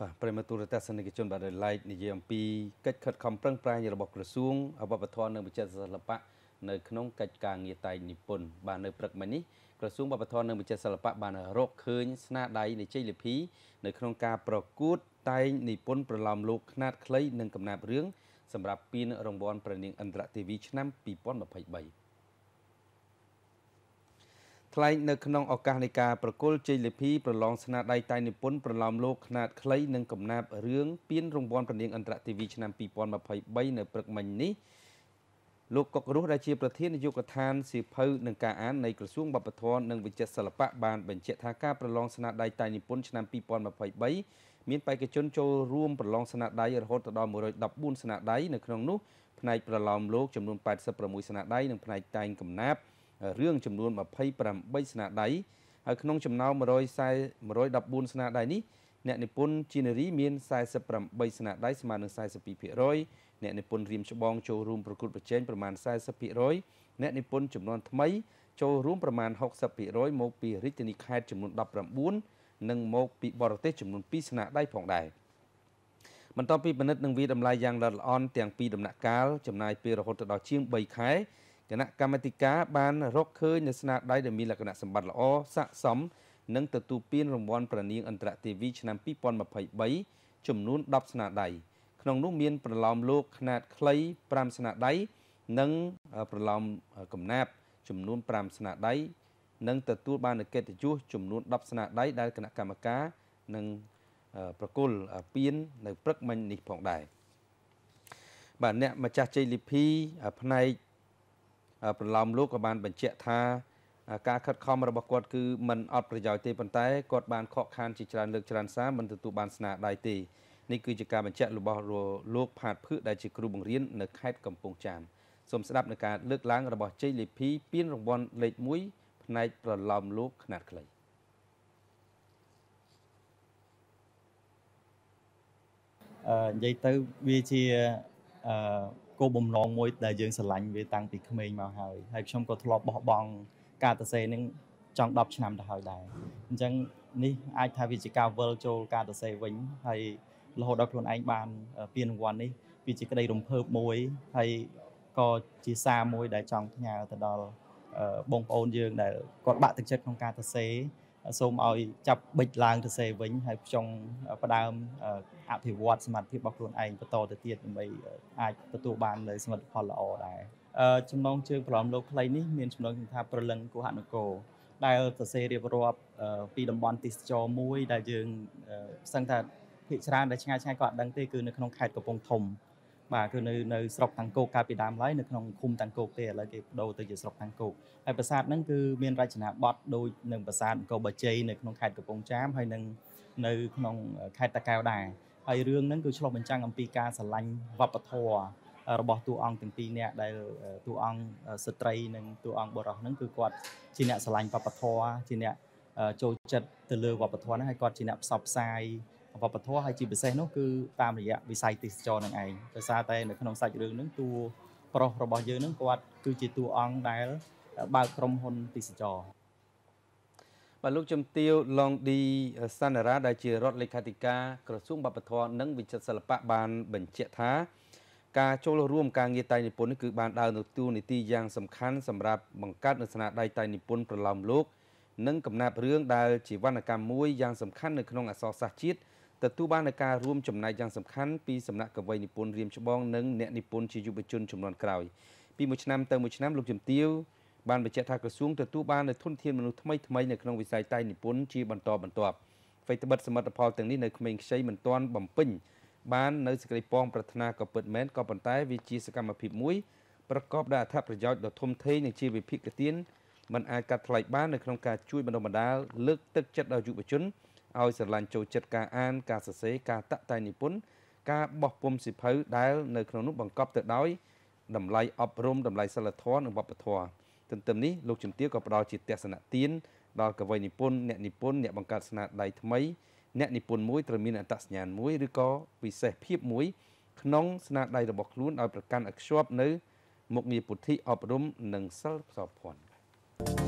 បាទប្រិមត្តទូរទស្សនិកជនបាទឡែកនិយាយអំពីកិច្ចខិតខំប្រឹងប្រែងរបស់ក្រសួងអវបធននិងវិចិត្រសិល្បៈនៅក្នុងកិច្ចការងារតែងនិពន្ធបាទនៅព្រឹកមិញនេះក្រសួងវប្បធម៌និងវិចិត្រសិល្បៈបានរកឃើញស្នាដៃនៃជ័យលាភីនៅក្នុងការប្រកួតតែងនិពន្ធប្រឡំលោកຂ្នាតខ្លីនិងកំណាព្យរឿងសម្រាប់ពានរង្វាន់ព្រះនាងអន្តរទេវីឆ្នាំ2023ថ្លែងនៅក្នុងឱកាសនៃការប្រគល់ជ័យលាភីប្រឡងស្នាដៃតៃនិពន្ធប្រឡោមលោកຂ្នាតខ្លីនិងកំណាព្យរឿងពានរង្វាន់ប្រនាងអន្តរទីវីឆ្នាំ2023នៅព្រឹកមិញនេះលោកកុករស់ដែលជាប្រធាននាយកដ្ឋានសៀវភៅនឹងការអាននៃក្រសួងវប្បធម៌និងវិចិត្រសិល្បៈបានបញ្ជាក់ថាការប្រឡងស្នាដៃតៃនិពន្ធឆ្នាំ2023មានបេក្ខជនចូលរួមប្រឡងស្នាដៃរហូតដល់114ស្នាដៃនៅក្នុងនោះផ្នែកប្រឡោមលោកចំនួន86ស្នាដៃនិងផ្នែកតែងកំណាព្យរឿងចំនួន28ស្នាដៃហើយក្នុង ចំណោម140 114ស្នាដៃនេះអ្នកនិពន្ធជានារីមាន48ស្នាដៃស្មើនឹង42%អ្នកនិពន្ធរៀមច្បងចូលរួមប្រកួតប្រជែងប្រមាណ40%អ្នកនិពន្ធចំនួនថ្មី ចូលរួមប្រមាណ60%មកពីរាជធានីខេត្តចំនួន19និងមកពីបរទេសចំនួន2ស្នាដៃផងដែរបន្ទាប់ពីពិនិត្យនិងវិតម្លៃយ៉ាងល្អិតល្អន់ទាំងពីរដំណាក់កាលចំណាយពេលរហូតដល់ជាង3ខែគណៈកម្មាធិការបានរកឃើញនៅស្នាដៃដែលមានលក្ខណៈសម្បត្តិល្អស័ក្តិសមនិងទទួលពានរង្វាន់ប្រនាងអន្តរទេវីឆ្នាំ2023ចំនួន10ស្នាដៃក្នុងនោះមានប្រឡោមលោកຂະຫນាតខ្លី5ស្នាដៃនិងប្រឡោមកំណាព្យចំនួន5ស្នាដៃនិងទទួលបានកិត្តិយសចំនួន10ស្នាដៃដែលគណៈកម្មការនិងប្រគល់ពាននៅព្រឹកមិញនេះផងដែរបាទអ្នកម្ចាស់ជ័យលីភីផ្នែកប្រឡំលោកក៏បានបញ្ជាក់ថា ការខិតខំរបស់គាត់គឺមិនអត់ប្រយោជន៍ទេប៉ុន្តែគាត់បានខកខានជាច្រើនលើកច្រើនសារមិនទទួលបានស្នាដៃទេនេះគឺជាការបញ្ជាក់របស់លោកផាតភឿដែលជាគ្រូបង្រៀននៅខេត្តកំពង់ចាមសូមស្ដាប់នឹងការលើកឡើងរបស់ជ័យលីភីពានរង្វាន់លេខ1ផ្នែកប្រឡំលោកຂະຫນាត់ខ្លីអឺនិយាយទៅវាជាអឺគោលបំណងមួយដែលយើងស្រឡាញ់វាតាំងពីក្មេងមកហើយហើយខ្ញុំក៏ធ្លាប់បោះបង់ការតសេនឹងចង់10ឆ្នាំទៅហើយដែរអញ្ចឹងនេះអាចថាវាជាការវិលចូលការតសេវិញហើយរហូតដល់ខ្លួនឯងបានពានរង្វាន់នេះវាជាក្តីរំភើបមួយហើយក៏ជាសារមួយដែលចង់ផ្ញើទៅដល់បងប្អូនយើងដែលគាត់បាក់ទឹកចិត្តក្នុងការសរសេរសូមឲ្យចាប់បិចឡើងទៅសេវិញ ហើយចង់ផ្ដើមអភិវឌ្ឍសមត្ថភាពរបស់ខ្លួនឯងបន្តទៅទៀតដើម្បីអាចទទួលបាននូវសមិទ្ធផលល្អដែរចំណងជើងប្រឡំលោកខ្លីនេះមានចំណងជើងថាប្រលឹងគូហនគរដែលសរសេររៀបរាប់ ពីតំបន់ទេសចរមួយ ដែលយើងផ្សឹងថាភាគច្រើនដែលឆ្ងាយឆ្ងាយក៏អត់ដឹងទេគឺនៅក្នុងខេត្តកំពង់ធំបាទគឺនៅនៅស្រុកតាំងគោកកាលពីដើមឡើយនៅក្នុងឃុំតាំងគោកទេឥឡូវគេបដូរទៅជាស្រុកតាំងគោកហើយប្រាសាទហ្នឹងគឺមាន រចនាបថដូចនឹងប្រាសាទអង្គរបជ័យនៅក្នុងខេត្តកំពង់ចាមហើយនឹងនៅក្នុងខេត្តតាកែវដែរហើយរឿងហ្នឹងគឺឆ្លុះបញ្ចាំងអំពីការស្រឡាញ់វប្បធម៌របស់តួអង្គទាំងពីរនាក់ដែលតួអង្គស្ត្រីនិងតួអង្គបុរសហ្នឹងគឺគាត់ជាអ្នកស្រឡាញ់វប្បធម៌ជាអ្នកចូលចិត្តទៅលើវប្បធម៌ហ្នឹងហើយគាត់ជាអ្នកផ្សព្វផ្សាយវប្បធម៌ហើយជាពិសេសនោះគឺតាមរយៈវិស័យទេសចរនឹងឯងដោយសារតែនៅក្នុងសាច់រឿងនឹងតួប្រុសរបស់យើងនឹងគាត់ គឺជាតួអង្គដែលបើកក្រុមហ៊ុនទេសចរបាទលោកជំទាវឡុងឌីសានារ៉ាដែលជារដ្ឋលេខាធិការក្រសួងបព្វធរនិងវិចិត្រសិល្បៈបានបញ្ជាក់ថាការចូលរួមការងារតៃនិពន្ធនេះគឺបានដើរនៅតួនាទីយ៉ាងសំខាន់សម្រាប់បង្កើតនូវស្នាដៃតៃនិពន្ធប្រឡោមលោក និងកំណាព្យរឿងដែលជាវណ្ណកម្មមួយយ៉ាងសំខាន់នៅក្នុងអក្សរសាស្ត្រជាតិទទួលបាននូវការរួមចំណែកយ៉ាងសំខាន់ពីសំណាក់កវីនិពន្ធរៀមច្បងនិងអ្នកនិពន្ធជាយុវជនចំនួនក្រោយពីមួយឆ្នាំទៅមួយឆ្នាំលោកជំទាវបានបញ្ជាក់ថាក្រសួងទទួលបាននូវធនធានមនុស្សថ្មីថ្មីនៅក្នុងវិស័យតែនិពន្ធជាបន្តបន្ទាប់អ្វីត្បិតសមិទ្ធផលទាំងនេះនៅក្មេងខ្ចីមិនទាន់បំពេញបាននៅសេចក្តីប៉ងប្រាថ្នាក៏ពិតមែនក៏ប៉ុន្តែវាជាសកម្មភាពមួយប្រកបដោយអត្ថប្រយោជន៍ដ៏ធំធេងនិងជាវិភាកទានមិនអាចកាត់ថ្លៃបាននៅក្នុងការជួយបណ្ដុះបណ្ដាលលើកទឹកចិត្តដល់យុវជនឲ្យស្រឡាញ់ចូលចិត្តការអាន ការសរសេរការតាក់តែនិពន្ធការបោះពុំសិភៅដែលនៅក្នុងនោះបង្កប់ទៅដោយតម្លៃអប់រំតម្លៃសិលធម៌និងវប្បធម៌ទន្ទឹមនេះលោកជំទាវក៏ផ្ដល់ជាទស្សនៈទានដល់កវីនិពន្ធអ្នកនិពន្ធអ្នកបង្កើតស្នាដៃថ្មីអ្នកនិពន្ធមួយត្រូវមានអត្តសញ្ញាណមួយឬក៏ពិសេសភាពមួយក្នុងស្នាដៃរបស់ខ្លួនឲ្យប្រកាន់ឲ្យខ្ជាប់នៅមុខងារពុទ្ធិអប់រំនិងសិលផ្សោភ័ណ្ឌ thank you